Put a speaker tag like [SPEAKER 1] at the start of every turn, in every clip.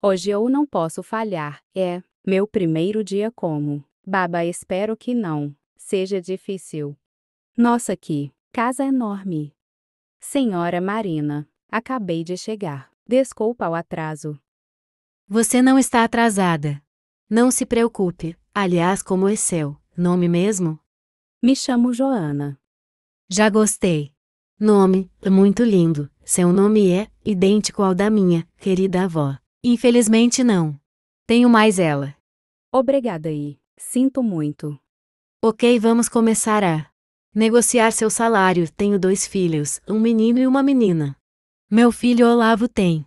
[SPEAKER 1] Hoje eu não posso falhar, é meu primeiro dia como baba. Espero que não seja difícil. Nossa, que casa enorme! Senhora Marina, acabei de chegar. Desculpa o atraso.
[SPEAKER 2] Você não está atrasada. Não se preocupe, aliás, como é seu nome mesmo? Me chamo Joana. Já gostei. Nome, é muito lindo. Seu nome é idêntico ao da minha querida avó. Infelizmente não. Tenho mais ela. Obrigada e sinto muito. Ok, vamos começar a negociar seu salário. Tenho dois filhos, um menino e uma menina. Meu filho Olavo tem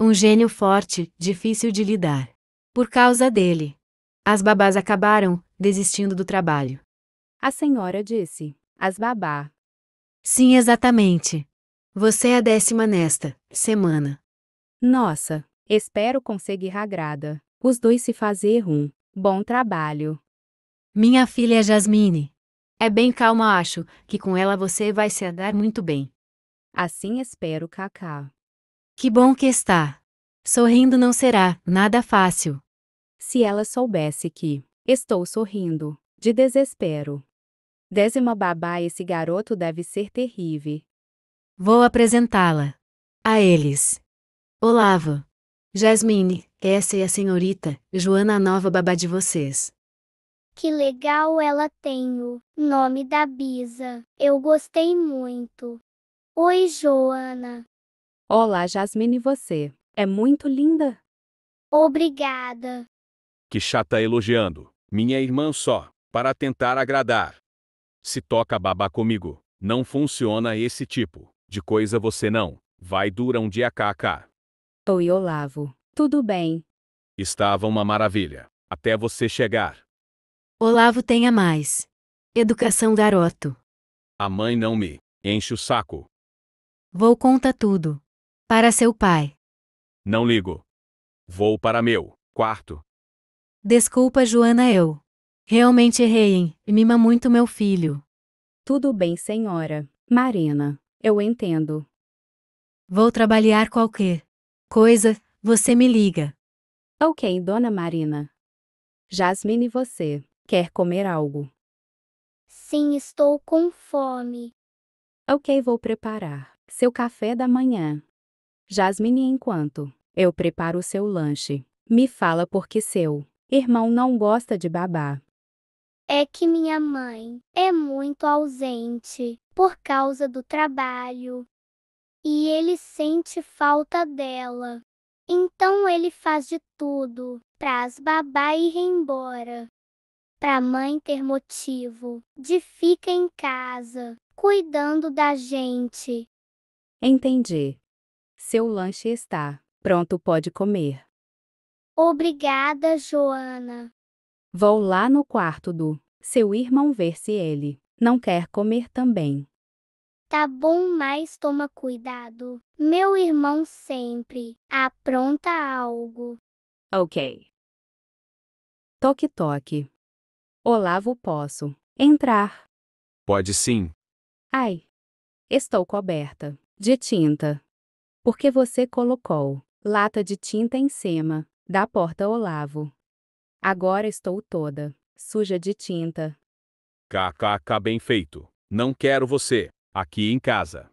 [SPEAKER 2] um gênio forte, difícil de lidar. Por causa dele, as babás acabaram desistindo do trabalho.
[SPEAKER 1] A senhora disse: as babá.
[SPEAKER 2] Sim, exatamente. Você é a décima nesta semana. Nossa, Espero conseguir agrada. Os dois se fazer um bom trabalho. Minha filha Jasmine. É bem calma, acho, que com ela você vai se dar muito bem. Assim espero, Cacá. Que bom que está. Sorrindo não será
[SPEAKER 1] nada fácil. Se ela soubesse que estou sorrindo, de desespero. Décima babá, esse garoto deve ser terrível.
[SPEAKER 2] Vou apresentá-la. A eles. Olavo. Jasmine, essa é a senhorita, Joana a nova babá de vocês. Que legal
[SPEAKER 3] ela tem o nome da Bisa. Eu gostei muito. Oi, Joana.
[SPEAKER 1] Olá, Jasmine, e você? É muito linda?
[SPEAKER 3] Obrigada.
[SPEAKER 4] Que chata elogiando. Minha irmã só, para tentar agradar. Se toca babá comigo, não funciona esse tipo de coisa você não. Vai dura um dia kkk.
[SPEAKER 1] Oi, Olavo. Tudo
[SPEAKER 4] bem? Estava uma maravilha. Até você chegar.
[SPEAKER 2] Olavo tenha mais. Educação garoto.
[SPEAKER 4] A mãe não me enche o saco.
[SPEAKER 2] Vou conta tudo. Para seu pai.
[SPEAKER 4] Não ligo. Vou para meu quarto.
[SPEAKER 2] Desculpa, Joana, eu. Realmente errei, hein? Mima muito meu filho. Tudo bem, senhora. Marina, eu entendo. Vou trabalhar qualquer coisa, você me liga.
[SPEAKER 1] Ok, dona Marina. Jasmine, você quer comer algo? Sim, estou com fome. Ok, vou preparar seu café da manhã. Jasmine, enquanto eu preparo o seu lanche, me fala porque seu irmão não gosta de babá.
[SPEAKER 3] É que minha mãe é muito ausente por causa do trabalho e ele sente falta dela. Então ele faz de tudo para as babá ir embora. Para a mãe ter motivo de fica em casa, cuidando da gente.
[SPEAKER 1] Entendi. Seu lanche está pronto, pode comer. Obrigada, Joana. Vou lá no quarto do seu irmão ver se ele não quer comer também.
[SPEAKER 3] Tá bom, mas toma cuidado. Meu irmão sempre apronta algo.
[SPEAKER 1] Ok. Toque, toque. Olavo, posso entrar?
[SPEAKER 4] Pode sim.
[SPEAKER 1] Ai. Estou coberta de tinta. Porque você colocou lata de tinta em cima da porta Olavo. Agora estou toda suja de tinta.
[SPEAKER 4] KKK bem feito. Não quero você aqui em casa.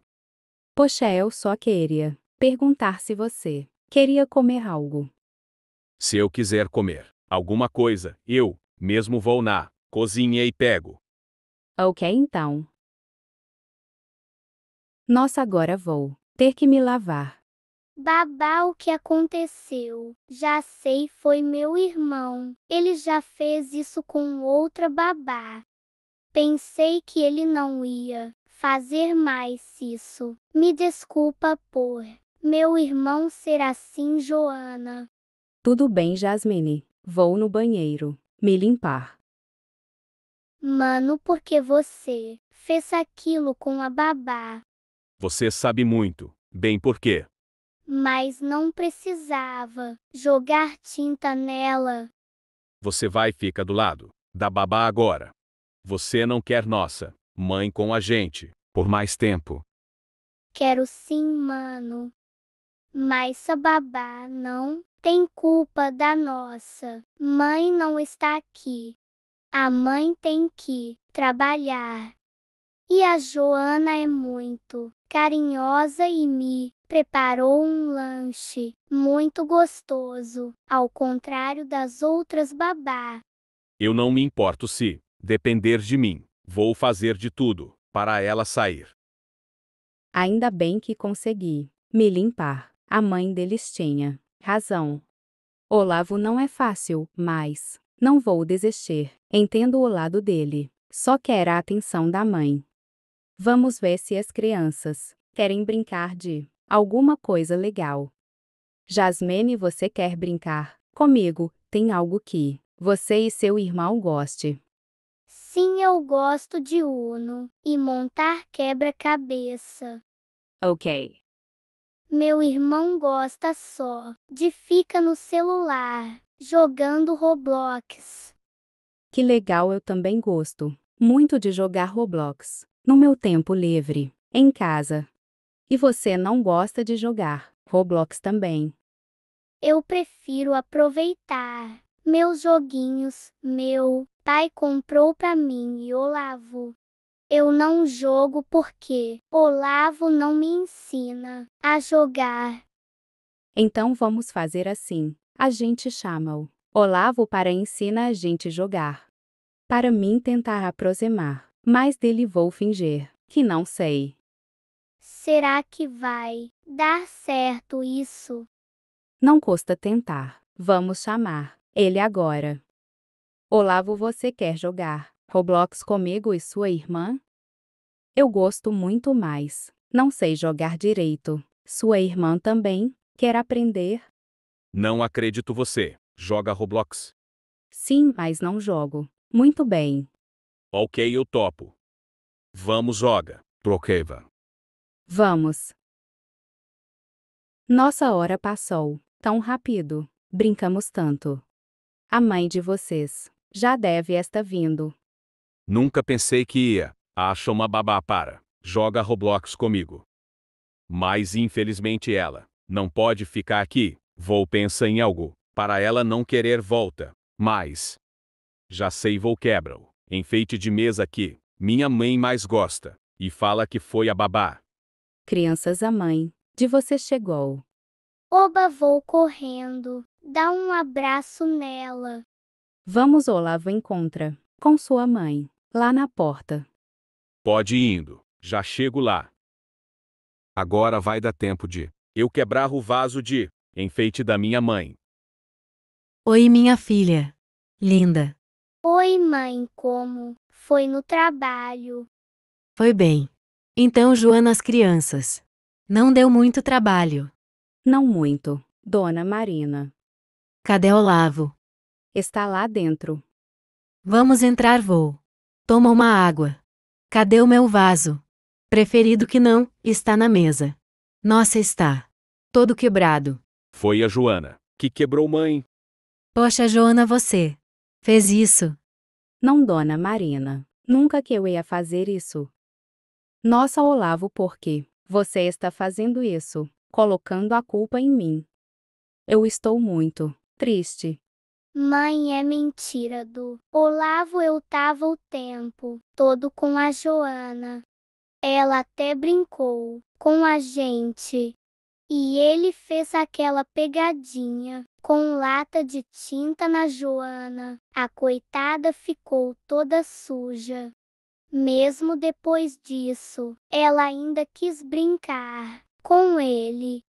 [SPEAKER 1] Poxa, eu só queria perguntar se você queria comer algo.
[SPEAKER 4] Se eu quiser comer alguma coisa, eu mesmo vou na cozinha e pego.
[SPEAKER 1] Ok, então. Nossa, agora vou ter que me lavar.
[SPEAKER 3] Babá, o que aconteceu? Já sei, foi meu irmão. Ele já fez isso com outra babá. Pensei que ele não ia fazer mais isso. Me desculpa por meu irmão ser assim, Joana.
[SPEAKER 1] Tudo bem, Jasmine. Vou no banheiro me limpar.
[SPEAKER 3] Mano, por que você fez aquilo com a babá?
[SPEAKER 4] Você sabe muito bem por quê.
[SPEAKER 3] Mas não precisava jogar tinta nela.
[SPEAKER 4] Você vai e fica do lado da babá agora. Você não quer nossa mãe com a gente, por mais tempo.
[SPEAKER 3] Quero sim, mano. Mas sua babá não tem culpa da nossa. Mãe não está aqui. A mãe tem que trabalhar. E a Joana é muito carinhosa e me preparou um lanche muito gostoso, ao contrário das outras babá.
[SPEAKER 4] Eu não me importo se depender de mim. Vou fazer de tudo para ela sair.
[SPEAKER 1] Ainda bem que consegui me limpar. A mãe deles tinha razão. Olavo não é fácil, mas não vou desistir. Entendo o lado dele. Só quer a atenção da mãe. Vamos ver se as crianças querem brincar de alguma coisa legal. Jasmine, você quer brincar comigo? Tem algo que você e seu irmão goste.
[SPEAKER 3] Sim, eu gosto de Uno e montar quebra-cabeça. Ok. Meu irmão gosta só de fica no celular jogando Roblox.
[SPEAKER 1] Que legal, eu também gosto muito de jogar Roblox no meu tempo livre, em casa. E você não gosta de jogar Roblox também?
[SPEAKER 3] Eu prefiro aproveitar meus joguinhos, meu Pai comprou para mim e Olavo. Eu não jogo porque Olavo não me ensina a jogar.
[SPEAKER 1] Então vamos fazer assim. A gente chama-o Olavo para ensina a gente jogar. Para mim tentar aproximar, mas dele vou fingir que não sei.
[SPEAKER 3] Será que vai dar certo isso?
[SPEAKER 1] Não custa tentar. Vamos chamar ele agora. Olavo, você quer jogar Roblox comigo e sua irmã? Eu gosto muito mais. Não sei jogar direito. Sua irmã também quer aprender?
[SPEAKER 4] Não acredito você. Joga Roblox?
[SPEAKER 1] Sim, mas não jogo. Muito bem.
[SPEAKER 4] Ok, eu topo. Vamos joga. Troqueva.
[SPEAKER 1] Vamos. Nossa hora passou. Tão rápido. Brincamos tanto. A mãe de vocês já deve esta vindo.
[SPEAKER 4] Nunca pensei que ia. Acha uma babá para. Joga Roblox comigo. Mas infelizmente ela não pode ficar aqui. Vou pensar em algo para ela não querer volta. Mas já sei vou quebra-o. Enfeite de mesa aqui. minha mãe mais gosta e fala que foi a babá.
[SPEAKER 1] Crianças, a mãe de você chegou.
[SPEAKER 3] Oba, vou correndo. Dá um abraço nela.
[SPEAKER 1] Vamos Olavo encontra. Com sua mãe. Lá na porta.
[SPEAKER 4] Pode ir indo. Já chego lá. Agora vai dar tempo de eu quebrar o vaso de enfeite da minha mãe.
[SPEAKER 2] Oi, minha filha. Linda.
[SPEAKER 3] Oi, mãe, como? Foi no trabalho.
[SPEAKER 2] Foi bem. Então, Joana, as crianças. Não deu muito trabalho. Não muito, dona Marina. Cadê Olavo? Está lá dentro. Vamos entrar, vou. Toma uma água. Cadê o meu vaso? Preferido que não, está na mesa. Nossa, está. Todo quebrado.
[SPEAKER 4] Foi a Joana, que quebrou mãe.
[SPEAKER 2] Poxa, Joana, você. Fez isso. Não, dona Marina.
[SPEAKER 1] Nunca que eu ia fazer isso. Nossa, Olavo, por quê? Você está fazendo isso, colocando a culpa em mim. Eu estou muito triste.
[SPEAKER 3] Mãe é mentira do Olavo eu tava o tempo todo com a Joana. Ela até brincou com a gente. E ele fez aquela pegadinha com lata de tinta na Joana. A coitada ficou toda suja. Mesmo depois disso, ela ainda quis brincar
[SPEAKER 2] com ele.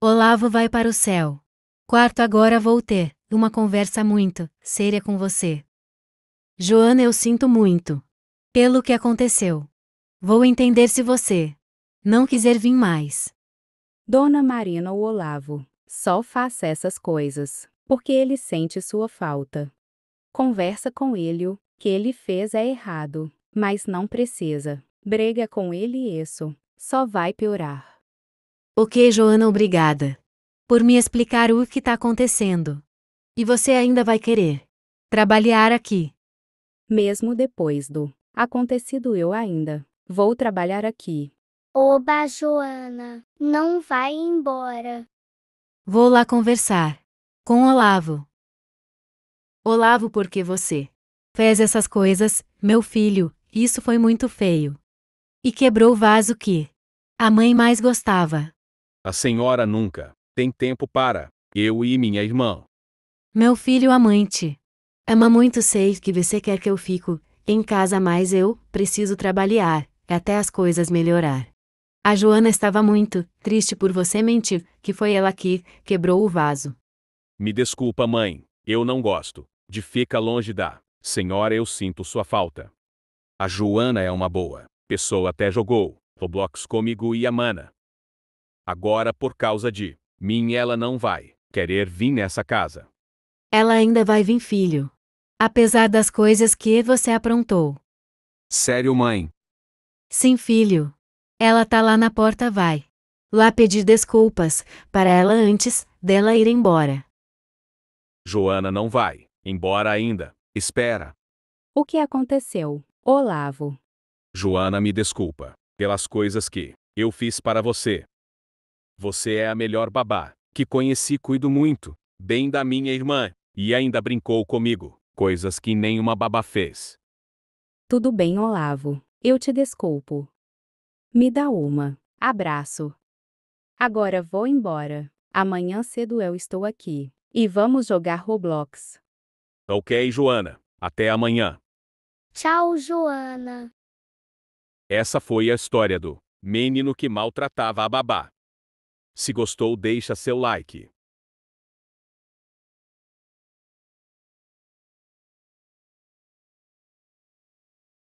[SPEAKER 2] Olavo vai para o céu. Quarto agora vou ter. Uma conversa muito séria com você. Joana, eu sinto muito. Pelo que aconteceu. Vou entender se você não quiser vir mais. Dona Marina ou Olavo, só faça essas coisas,
[SPEAKER 1] porque ele sente sua falta. Conversa com ele, o que ele fez é errado, mas não precisa. Brega com ele e isso, só vai piorar.
[SPEAKER 2] Ok, Joana, obrigada. Por me explicar o que está acontecendo. E você ainda vai querer trabalhar aqui. Mesmo depois
[SPEAKER 1] do acontecido eu ainda vou trabalhar aqui.
[SPEAKER 3] Oba, Joana, não vai embora.
[SPEAKER 2] Vou lá conversar com Olavo. Olavo, por que você fez essas coisas, meu filho? Isso foi muito feio. E quebrou o vaso que a mãe mais gostava.
[SPEAKER 4] A senhora nunca tem tempo para eu e minha irmã.
[SPEAKER 2] Meu filho amante. Ama muito sei que você quer que eu fico, em casa mas eu, preciso trabalhar, até as coisas melhorar. A Joana estava muito, triste por você mentir, que foi ela que, quebrou o vaso.
[SPEAKER 4] Me desculpa mãe, eu não gosto, de fica longe da, senhora eu sinto sua falta. A Joana é uma boa, pessoa até jogou, Roblox comigo e a mana. Agora por causa de, mim ela não vai, querer vir nessa casa.
[SPEAKER 2] Ela ainda vai vir, filho. Apesar das coisas que você aprontou.
[SPEAKER 4] Sério, mãe?
[SPEAKER 2] Sim, filho. Ela tá lá na porta, vai. Lá pedir desculpas para ela antes dela ir embora.
[SPEAKER 4] Joana não vai embora ainda. Espera.
[SPEAKER 2] O que aconteceu,
[SPEAKER 1] Olavo?
[SPEAKER 4] Joana me desculpa pelas coisas que eu fiz para você. Você é a melhor babá que conheci, cuido muito bem da minha irmã. E ainda brincou comigo, coisas que nenhuma baba fez.
[SPEAKER 1] Tudo bem, Olavo. Eu te desculpo. Me dá uma. Abraço. Agora vou embora. Amanhã cedo eu estou aqui. E vamos
[SPEAKER 3] jogar Roblox.
[SPEAKER 4] Ok, Joana. Até amanhã.
[SPEAKER 3] Tchau, Joana.
[SPEAKER 4] Essa foi a história do menino que maltratava a babá. Se gostou, deixa seu like.